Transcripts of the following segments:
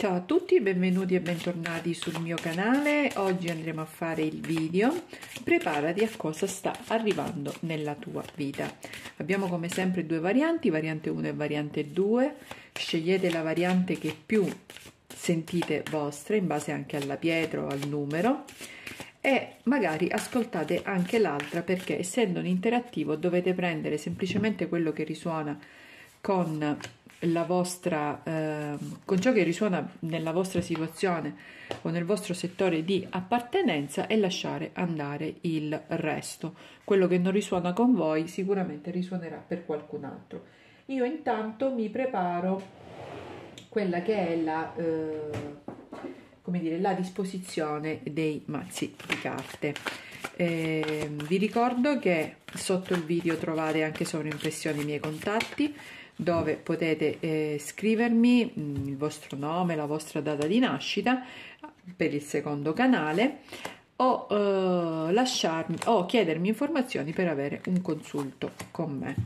Ciao a tutti, benvenuti e bentornati sul mio canale. Oggi andremo a fare il video Preparati a cosa sta arrivando nella tua vita. Abbiamo come sempre due varianti, variante 1 e variante 2. Scegliete la variante che più sentite vostra in base anche alla pietra o al numero e magari ascoltate anche l'altra perché essendo un interattivo dovete prendere semplicemente quello che risuona con la vostra, eh, con ciò che risuona nella vostra situazione o nel vostro settore di appartenenza e lasciare andare il resto. Quello che non risuona con voi sicuramente risuonerà per qualcun altro. Io intanto mi preparo quella che è la, eh, come dire, la disposizione dei mazzi di carte. Eh, vi ricordo che sotto il video trovate anche sovraimpressione i miei contatti dove potete eh, scrivermi mh, mm, il vostro nome, la vostra data di nascita per il secondo canale o, eh, lasciarmi, o chiedermi informazioni per avere un consulto con me.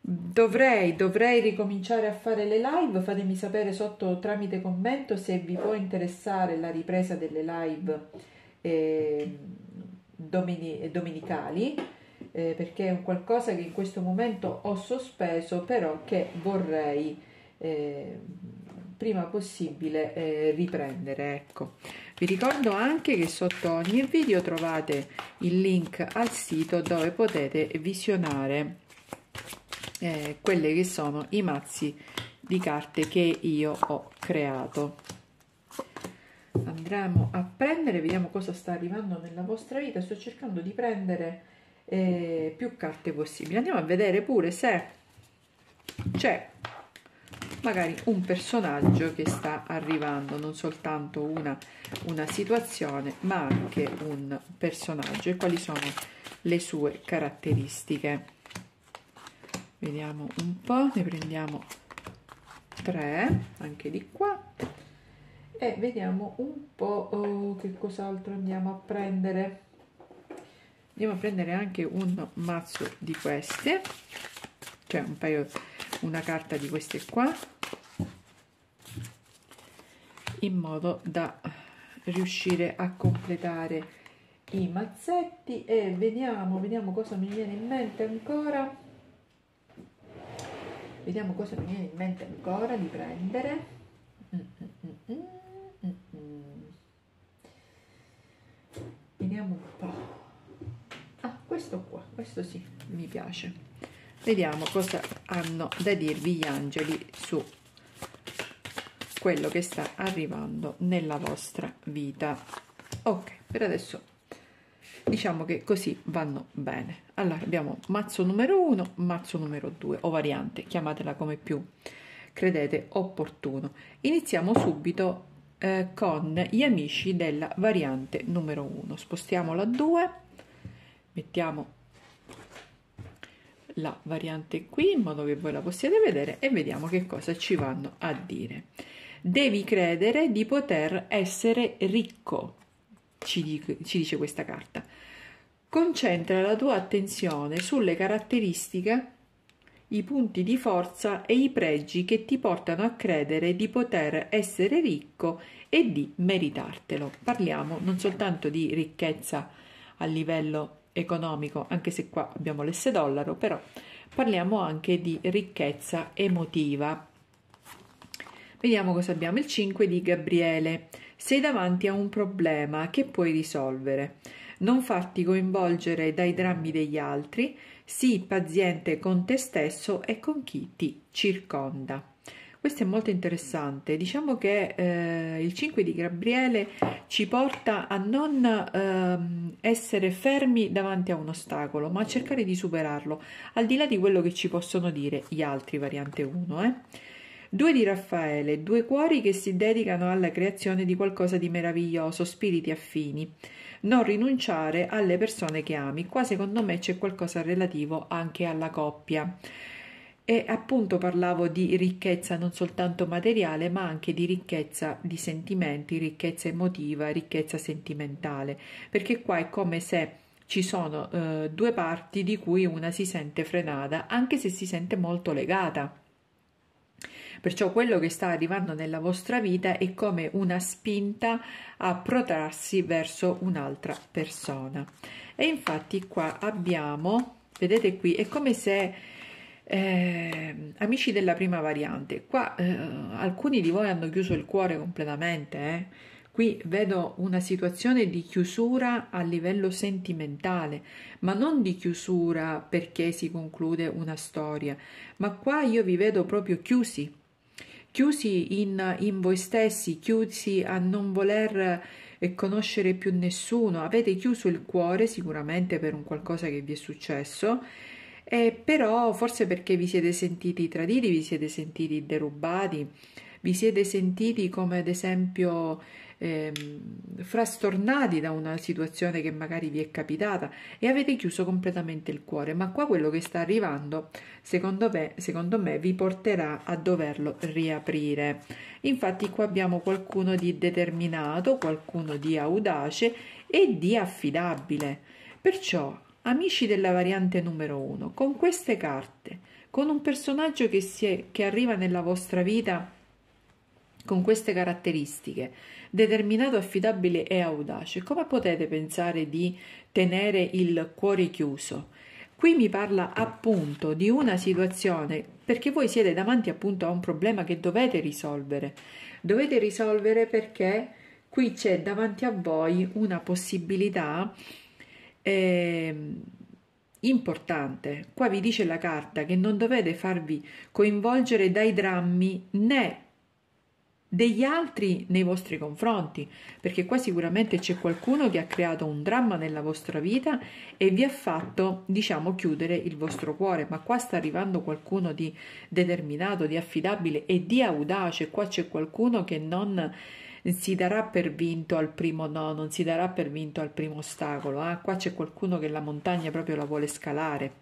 Dovrei, dovrei ricominciare a fare le live, fatemi sapere sotto tramite commento se vi può interessare la ripresa delle live. Eh, domini- domenicali, eh, perché è un qualcosa che in questo momento ho sospeso, però che vorrei eh, prima possibile eh, riprendere. Ecco. Vi ricordo anche che sotto ogni video trovate il link al sito dove potete visionare eh, quelli che sono i mazzi di carte che io ho creato andiamo a prendere, vediamo cosa sta arrivando nella vostra vita, sto cercando di prendere eh, più carte possibili, andiamo a vedere pure se c'è magari un personaggio che sta arrivando, non soltanto una, una situazione, ma anche un personaggio e quali sono le sue caratteristiche. Vediamo un po', ne prendiamo tre, anche di qua e vediamo un po' oh, che cos'altro andiamo a prendere andiamo a prendere anche un mazzo di queste cioè un paio una carta di queste qua in modo da riuscire a completare i mazzetti e vediamo vediamo cosa mi viene in mente ancora vediamo cosa mi viene in mente ancora di prendere vediamo un po' ah questo qua questo sì mi piace vediamo cosa hanno da dirvi gli angeli su quello che sta arrivando nella vostra vita ok per adesso diciamo che così vanno bene allora abbiamo mazzo numero 1 mazzo numero 2 o variante chiamatela come più credete opportuno iniziamo subito eh, con gli amici della variante numero 1. Spostiamola a 2, mettiamo la variante qui in modo che voi la possiate vedere e vediamo che cosa ci vanno a dire. Devi credere di poter essere ricco, ci, dico, ci dice questa carta. Concentra la tua attenzione sulle caratteristiche i punti di forza e i pregi che ti portano a credere di poter essere ricco e di meritartelo. Parliamo non soltanto di ricchezza a livello economico, anche se qua abbiamo l'S dollaro, però parliamo anche di ricchezza emotiva. Vediamo cosa abbiamo. Il 5 di Gabriele. Sei davanti a un problema che puoi risolvere. Non farti coinvolgere dai drammi degli altri, sii paziente con te stesso e con chi ti circonda. Questo è molto interessante. Diciamo che eh, il 5 di Gabriele ci porta a non eh, essere fermi davanti a un ostacolo, ma a cercare di superarlo, al di là di quello che ci possono dire gli altri, variante 1. Eh. Due di Raffaele, due cuori che si dedicano alla creazione di qualcosa di meraviglioso, spiriti affini non rinunciare alle persone che ami. Qua secondo me c'è qualcosa relativo anche alla coppia. E appunto parlavo di ricchezza non soltanto materiale, ma anche di ricchezza di sentimenti, ricchezza emotiva, ricchezza sentimentale, perché qua è come se ci sono eh, due parti di cui una si sente frenata, anche se si sente molto legata. Perciò quello che sta arrivando nella vostra vita è come una spinta a protrarsi verso un'altra persona. E infatti qua abbiamo, vedete qui, è come se eh, amici della prima variante, qua eh, alcuni di voi hanno chiuso il cuore completamente, eh? Qui vedo una situazione di chiusura a livello sentimentale, ma non di chiusura perché si conclude una storia, ma qua io vi vedo proprio chiusi, chiusi in, in voi stessi, chiusi a non voler eh, conoscere più nessuno, avete chiuso il cuore sicuramente per un qualcosa che vi è successo. Eh, però forse perché vi siete sentiti traditi, vi siete sentiti derubati, vi siete sentiti come ad esempio ehm, frastornati da una situazione che magari vi è capitata e avete chiuso completamente il cuore, ma qua quello che sta arrivando, secondo me, secondo me vi porterà a doverlo riaprire. Infatti qua abbiamo qualcuno di determinato, qualcuno di audace e di affidabile. Perciò, amici della variante numero 1, con queste carte, con un personaggio che, si è, che arriva nella vostra vita con queste caratteristiche, determinato, affidabile e audace, come potete pensare di tenere il cuore chiuso? Qui mi parla appunto di una situazione perché voi siete davanti appunto a un problema che dovete risolvere. Dovete risolvere perché qui c'è davanti a voi una possibilità eh, importante. Qua vi dice la carta che non dovete farvi coinvolgere dai drammi né degli altri nei vostri confronti, perché qua sicuramente c'è qualcuno che ha creato un dramma nella vostra vita e vi ha fatto, diciamo, chiudere il vostro cuore, ma qua sta arrivando qualcuno di determinato, di affidabile e di audace, qua c'è qualcuno che non si darà per vinto al primo no, non si darà per vinto al primo ostacolo, eh? qua c'è qualcuno che la montagna proprio la vuole scalare.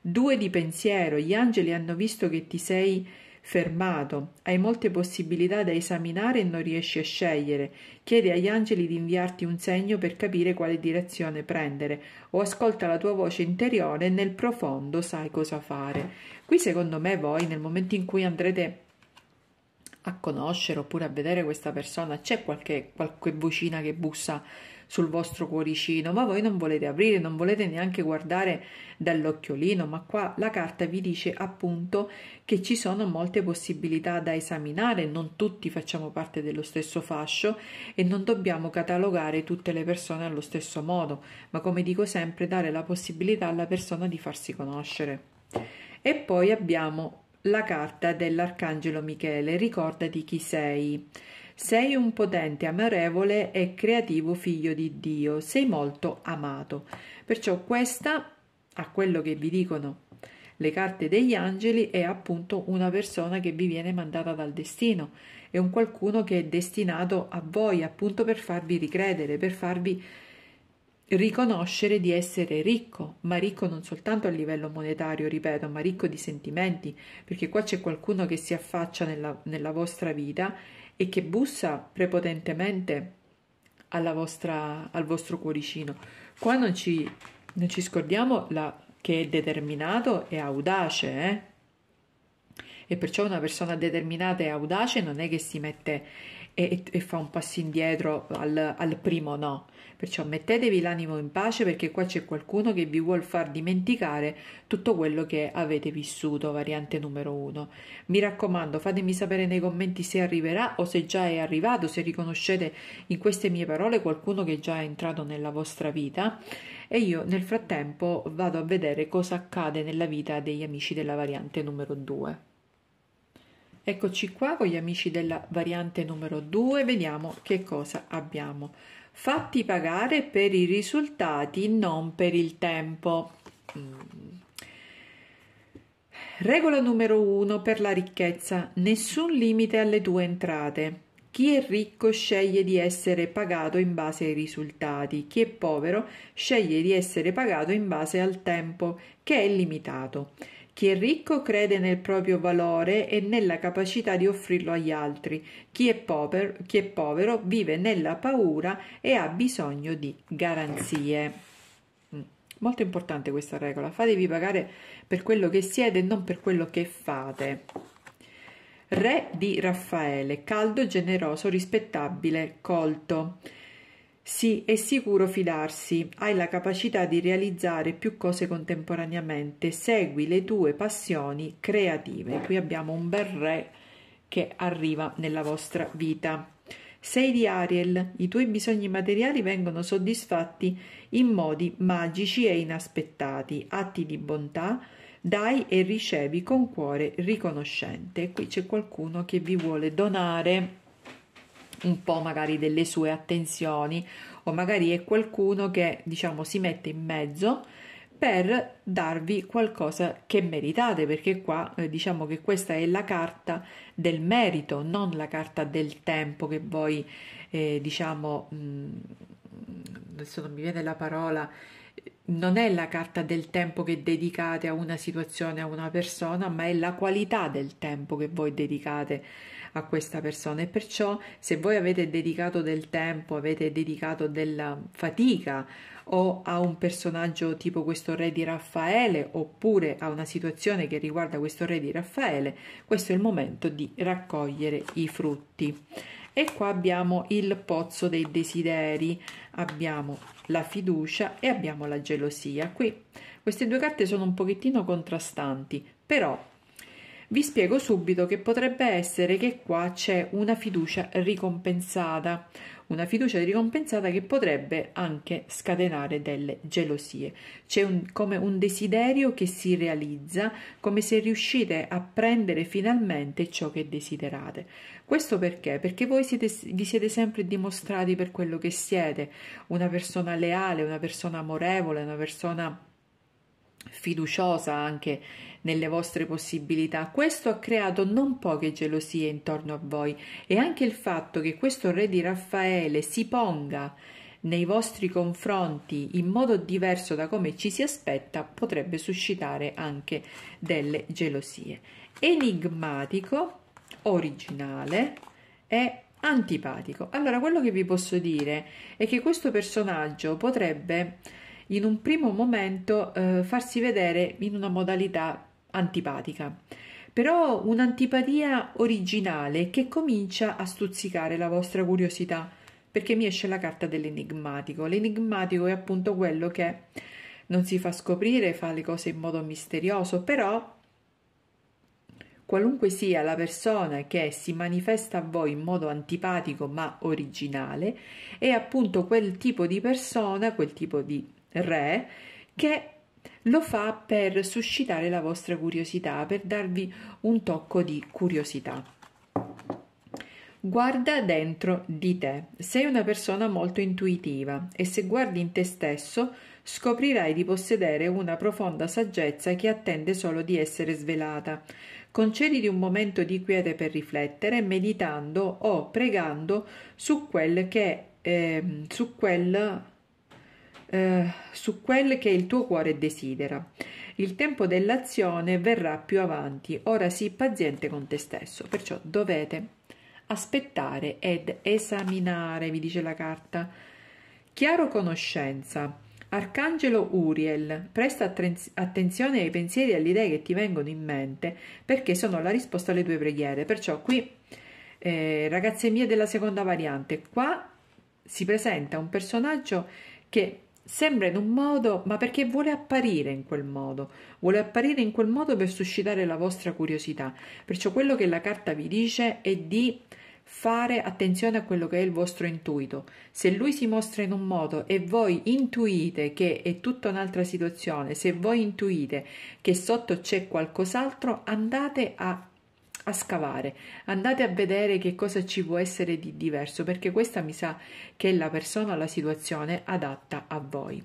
Due di pensiero, gli angeli hanno visto che ti sei fermato, hai molte possibilità da esaminare e non riesci a scegliere, chiedi agli angeli di inviarti un segno per capire quale direzione prendere o ascolta la tua voce interiore e nel profondo sai cosa fare. Qui secondo me voi nel momento in cui andrete a conoscere oppure a vedere questa persona, c'è qualche, qualche vocina che bussa sul vostro cuoricino, ma voi non volete aprire, non volete neanche guardare dall'occhiolino, ma qua la carta vi dice appunto che ci sono molte possibilità da esaminare, non tutti facciamo parte dello stesso fascio e non dobbiamo catalogare tutte le persone allo stesso modo, ma come dico sempre dare la possibilità alla persona di farsi conoscere. E poi abbiamo la carta dell'Arcangelo Michele, ricordati chi sei. Sei un potente, amorevole e creativo figlio di Dio, sei molto amato. Perciò questa, a quello che vi dicono le carte degli angeli, è appunto una persona che vi viene mandata dal destino, è un qualcuno che è destinato a voi appunto per farvi ricredere, per farvi riconoscere di essere ricco, ma ricco non soltanto a livello monetario, ripeto, ma ricco di sentimenti, perché qua c'è qualcuno che si affaccia nella, nella vostra vita e che bussa prepotentemente vostra, al vostro cuoricino. Qua non ci, non ci scordiamo la, che è determinato e audace, eh? E perciò una persona determinata e audace non è che si mette e, e, fa un passo indietro al, al primo no. Perciò mettetevi l'animo in pace perché qua c'è qualcuno che vi vuol far dimenticare tutto quello che avete vissuto, variante numero uno. Mi raccomando, fatemi sapere nei commenti se arriverà o se già è arrivato, se riconoscete in queste mie parole qualcuno che già è entrato nella vostra vita e io nel frattempo vado a vedere cosa accade nella vita degli amici della variante numero due. Eccoci qua con gli amici della variante numero 2, vediamo che cosa abbiamo. Fatti pagare per i risultati, non per il tempo. Mm. Regola numero 1 per la ricchezza, nessun limite alle tue entrate. Chi è ricco sceglie di essere pagato in base ai risultati, chi è povero sceglie di essere pagato in base al tempo, che è limitato. Chi è ricco crede nel proprio valore e nella capacità di offrirlo agli altri. Chi è, povero, chi è povero vive nella paura e ha bisogno di garanzie. Mm. Molto importante questa regola, fatevi pagare per quello che siete e non per quello che fate. Re di Raffaele, caldo, generoso, rispettabile, colto. Sì, è sicuro fidarsi, hai la capacità di realizzare più cose contemporaneamente, segui le tue passioni creative. Qui abbiamo un bel re che arriva nella vostra vita. Sei di Ariel, i tuoi bisogni materiali vengono soddisfatti in modi magici e inaspettati, atti di bontà, dai e ricevi con cuore riconoscente. Qui c'è qualcuno che vi vuole donare un po' magari delle sue attenzioni o magari è qualcuno che diciamo si mette in mezzo per darvi qualcosa che meritate, perché qua eh, diciamo che questa è la carta del merito, non la carta del tempo che voi eh, diciamo mh, mm, adesso non mi viene la parola non è la carta del tempo che dedicate a una situazione, a una persona, ma è la qualità del tempo che voi dedicate a questa persona e perciò se voi avete dedicato del tempo, avete dedicato della fatica o a un personaggio tipo questo re di Raffaele oppure a una situazione che riguarda questo re di Raffaele, questo è il momento di raccogliere i frutti e qua abbiamo il pozzo dei desideri, abbiamo la fiducia e abbiamo la gelosia. Qui queste due carte sono un pochettino contrastanti, però vi spiego subito che potrebbe essere che qua c'è una fiducia ricompensata, una fiducia ricompensata che potrebbe anche scatenare delle gelosie. C'è un, come un desiderio che si realizza, come se riuscite a prendere finalmente ciò che desiderate. Questo perché? Perché voi siete, vi siete sempre dimostrati per quello che siete, una persona leale, una persona amorevole, una persona fiduciosa anche nelle vostre possibilità. Questo ha creato non poche gelosie intorno a voi e anche il fatto che questo re di Raffaele si ponga nei vostri confronti in modo diverso da come ci si aspetta potrebbe suscitare anche delle gelosie. Enigmatico, originale e antipatico. Allora, quello che vi posso dire è che questo personaggio potrebbe in un primo momento eh, farsi vedere in una modalità antipatica, però un'antipatia originale che comincia a stuzzicare la vostra curiosità, perché mi esce la carta dell'enigmatico. L'enigmatico è appunto quello che non si fa scoprire, fa le cose in modo misterioso, però qualunque sia la persona che si manifesta a voi in modo antipatico ma originale, è appunto quel tipo di persona, quel tipo di re che lo fa per suscitare la vostra curiosità, per darvi un tocco di curiosità. Guarda dentro di te. Sei una persona molto intuitiva e se guardi in te stesso scoprirai di possedere una profonda saggezza che attende solo di essere svelata. Concediti un momento di quiete per riflettere, meditando o pregando su quel che eh, su quel eh, su quel che il tuo cuore desidera. Il tempo dell'azione verrà più avanti, ora sii paziente con te stesso, perciò dovete aspettare ed esaminare, vi dice la carta. Chiaro conoscenza. Arcangelo Uriel, presta attenzione ai pensieri e alle idee che ti vengono in mente perché sono la risposta alle tue preghiere. Perciò qui, eh, ragazze mie della seconda variante, qua si presenta un personaggio che sembra in un modo, ma perché vuole apparire in quel modo, vuole apparire in quel modo per suscitare la vostra curiosità. Perciò quello che la carta vi dice è di fare attenzione a quello che è il vostro intuito. Se lui si mostra in un modo e voi intuite che è tutta un'altra situazione, se voi intuite che sotto c'è qualcos'altro, andate a a scavare. Andate a vedere che cosa ci può essere di diverso, perché questa mi sa che è la persona o la situazione adatta a voi.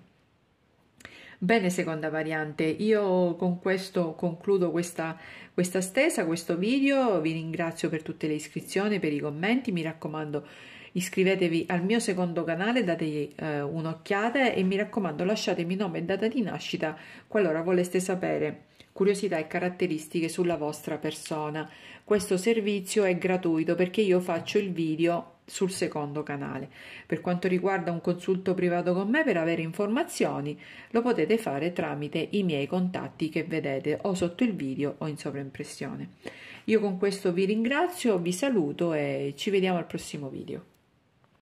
Bene, seconda variante, io con questo concludo questa, questa stesa, questo video, vi ringrazio per tutte le iscrizioni, per i commenti, mi raccomando Iscrivetevi al mio secondo canale, date eh, un'occhiata e mi raccomando lasciatemi nome e data di nascita qualora voleste sapere curiosità e caratteristiche sulla vostra persona. Questo servizio è gratuito perché io faccio il video sul secondo canale. Per quanto riguarda un consulto privato con me per avere informazioni, lo potete fare tramite i miei contatti che vedete o sotto il video o in sovraimpressione. Io con questo vi ringrazio, vi saluto e ci vediamo al prossimo video.